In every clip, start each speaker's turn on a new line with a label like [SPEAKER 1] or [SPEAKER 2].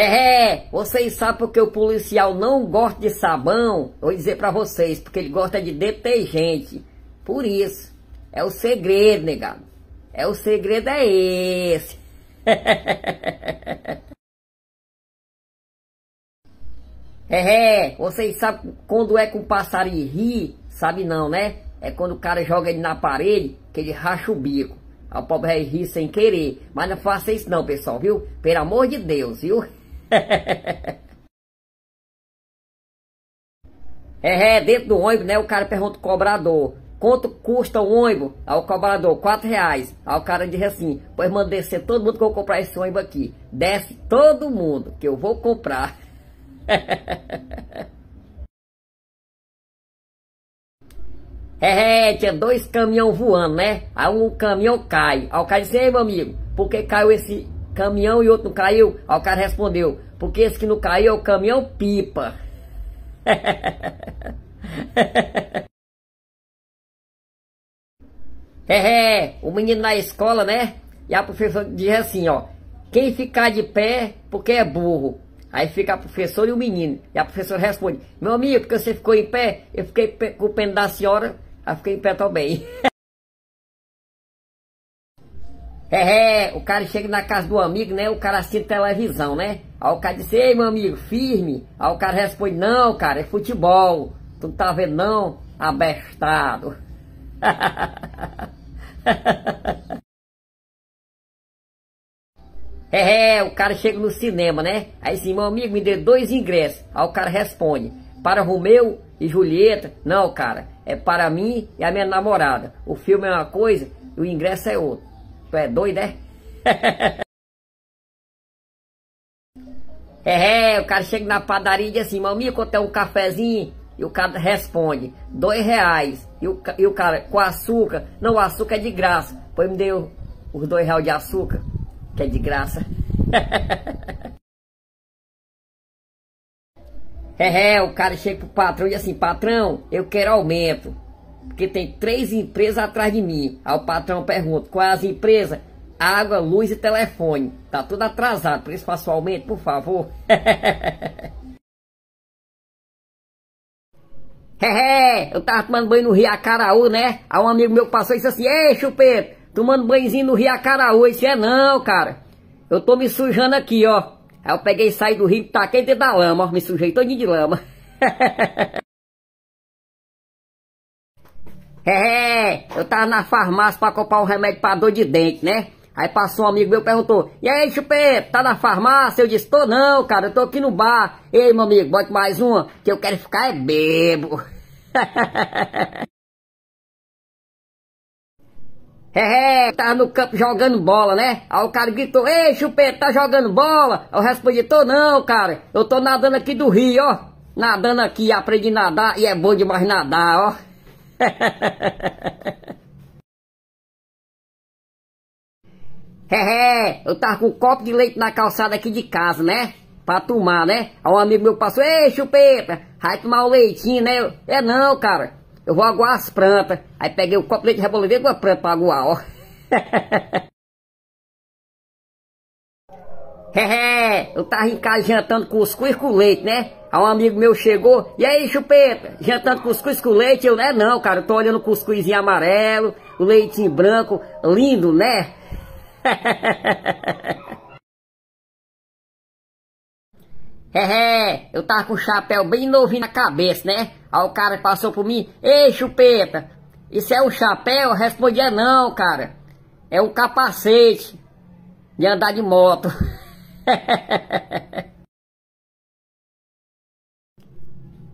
[SPEAKER 1] É, é, vocês sabem porque o policial não gosta de sabão? Vou dizer para vocês, porque ele gosta de detergente. Por isso, é o segredo, negado. É o segredo é esse. É, é, vocês sabem quando é com um passarinho ri? Sabe não, né? É quando o cara joga ele na parede, que ele racha o bico. o pobre ri sem querer. Mas não faça isso não, pessoal, viu? Pelo amor de Deus, viu? É, é, dentro do ônibus, né? O cara pergunta o cobrador. Quanto custa o ônibus? o cobrador, 4 reais. o cara diz assim, pois manda descer todo mundo que eu vou comprar esse ônibus aqui. Desce todo mundo que eu vou comprar. É, é, tinha dois caminhões voando, né? Aí um caminhão cai. Aí o cara disse, ei meu amigo, por que caiu esse caminhão e outro não caiu? Aí o cara respondeu, porque esse que não caiu é o caminhão pipa. É, é, o menino na escola, né? E a professora diz assim, ó, quem ficar de pé porque é burro. Aí fica a professora e o menino. E a professora responde, meu amigo, porque você ficou em pé? Eu fiquei com o pena da senhora, aí fiquei em pé também. É, é, o cara chega na casa do amigo, né? O cara assiste televisão, né? Aí o cara diz, ei meu amigo, firme. Aí o cara responde, não, cara, é futebol. Tu não tá vendo não? Abestado. é, é, o cara chega no cinema, né? Aí sim, meu amigo, me dê dois ingressos. Aí o cara responde, para Romeu e Julieta. Não, cara, é para mim e a minha namorada. O filme é uma coisa e o ingresso é outro. Tu é doido, é? é, é, o cara chega na padaria e diz assim, maminha, quanto é um cafezinho? E o cara responde, dois reais. E o, e o cara, com açúcar? Não, o açúcar é de graça. Pois me deu os dois reais de açúcar, que é de graça. é, é, o cara chega pro patrão e diz assim, patrão, eu quero aumento. Porque tem três empresas atrás de mim. Aí o patrão pergunta: quais é as empresas? Água, luz e telefone. Tá tudo atrasado, principalmente, por favor. Hehe, eu tava tomando banho no Rio Acaraú, né? Aí um amigo meu passou e disse assim: Ei, chupeta, tomando banhozinho no Rio Acaraú. Isso é não, cara. Eu tô me sujando aqui, ó. Aí eu peguei, e saí do rio, taquei dentro da lama, ó. Me sujei todinho de lama. É, eu tava na farmácia pra comprar um remédio pra dor de dente, né? Aí passou um amigo meu perguntou: E aí, chupeta? tá na farmácia? Eu disse: Tô não, cara, eu tô aqui no bar. Ei, meu amigo, bote mais uma, que eu quero ficar é bebo. É, é tava tá no campo jogando bola, né? Aí o cara gritou, ei, chupeta, tá jogando bola? Eu respondi, tô não, cara, eu tô nadando aqui do rio, ó. Nadando aqui, aprendi a nadar e é bom demais nadar, ó. Hehe, eu tava com um copo de leite na calçada aqui de casa, né? Pra tomar, né? Aí um amigo meu passou, ei, chupeta, vai tomar o leitinho, né? Eu, é não, cara, eu vou aguar as plantas. Aí peguei o copo de leite, rebolivei com a planta pra aguar, ó. Hehe, eu tava em casa jantando cuscuz com leite, né? Aí um amigo meu chegou, e aí, chupeta, jantando tá cuscuz com leite? Eu, né, não, cara, eu tô olhando o cuscuzinho amarelo, o leitinho branco, lindo, né? Hehe, é, é, eu tava com o chapéu bem novinho na cabeça, né? Aí o cara passou por mim, ei, chupeta, isso é um chapéu? Eu respondia, é não, cara, é um capacete de andar de moto.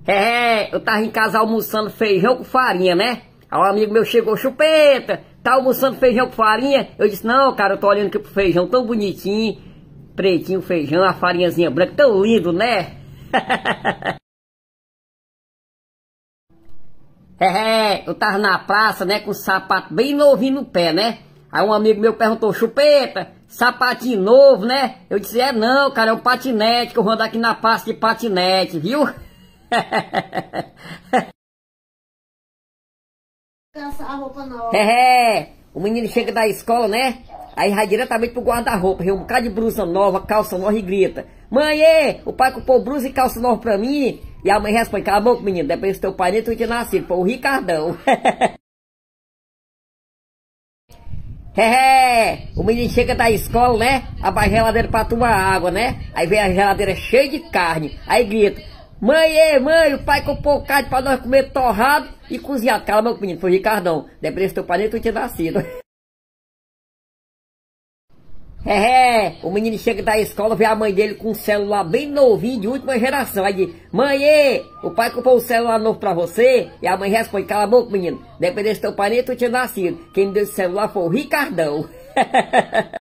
[SPEAKER 1] É, eu tava em casa almoçando feijão com farinha, né? Aí um amigo meu chegou, chupeta, tá almoçando feijão com farinha? Eu disse, não, cara, eu tô olhando aqui pro feijão tão bonitinho, pretinho o feijão, a farinhazinha branca, tão lindo, né? é, eu tava na praça, né, com o sapato bem novinho no pé, né? Aí um amigo meu perguntou, chupeta, sapatinho novo, né? Eu disse, é não, cara, é um patinete, que eu vou andar aqui na praça de patinete, viu? a roupa nova. É, é, o menino chega da escola, né? Aí vai diretamente pro guarda-roupa, reúne um bocado de blusa nova, calça nova e grita. Mãe, é, o pai comprou blusa e calça nova pra mim. E a mãe responde, cala a boca, menino, depois do teu pai nem tu tinha nascido, foi o Ricardão. É, é, o menino chega da escola, né? Abaixa a geladeira pra tomar água, né? Aí vem a geladeira cheia de carne. Aí grita, Mãe, mãe, o pai comprou carne pra nós comer torrado e cozinhado. Cala, meu menino, foi Ricardão. Dependesse teu pai, nem tu tinha nascido. É, é, o menino chega da escola, vê a mãe dele com um celular bem novinho, de última geração. Aí diz, mãe, o pai comprou um celular novo pra você? E a mãe responde, cala a boca, menino. Dependesse teu pai, nem tu tinha nascido. Quem me deu esse celular foi o Ricardão.